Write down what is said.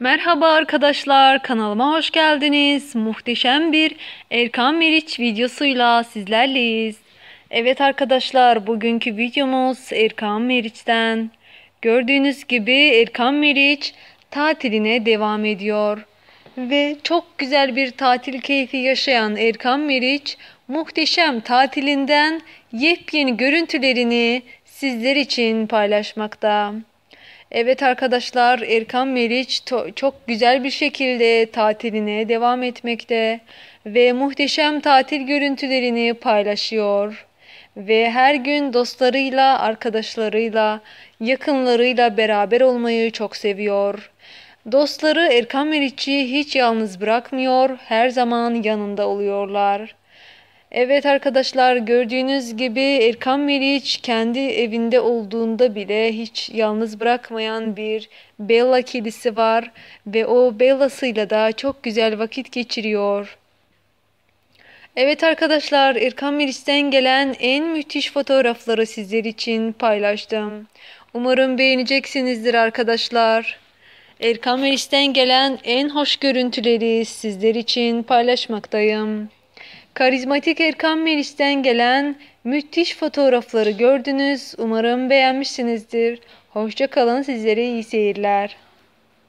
Merhaba arkadaşlar kanalıma hoş geldiniz. Muhteşem bir Erkan Meriç videosuyla sizlerleyiz. Evet arkadaşlar bugünkü videomuz Erkan Meriç'ten. Gördüğünüz gibi Erkan Meriç tatiline devam ediyor. Ve çok güzel bir tatil keyfi yaşayan Erkan Meriç muhteşem tatilinden yepyeni görüntülerini sizler için paylaşmakta. Evet arkadaşlar Erkan Meriç çok güzel bir şekilde tatiline devam etmekte ve muhteşem tatil görüntülerini paylaşıyor. Ve her gün dostlarıyla, arkadaşlarıyla, yakınlarıyla beraber olmayı çok seviyor. Dostları Erkan Meriç'i hiç yalnız bırakmıyor, her zaman yanında oluyorlar. Evet arkadaşlar gördüğünüz gibi Erkan Meriç kendi evinde olduğunda bile hiç yalnız bırakmayan bir Bella kedisi var ve o Bella'sıyla da çok güzel vakit geçiriyor. Evet arkadaşlar Erkan Meriç'ten gelen en müthiş fotoğrafları sizler için paylaştım. Umarım beğeneceksinizdir arkadaşlar. Erkan Meriç'ten gelen en hoş görüntüleri sizler için paylaşmaktayım. Karizmatik Erkan Meriç'ten gelen müthiş fotoğrafları gördünüz. Umarım beğenmişsinizdir. Hoşça kalın sizlere iyi seyirler.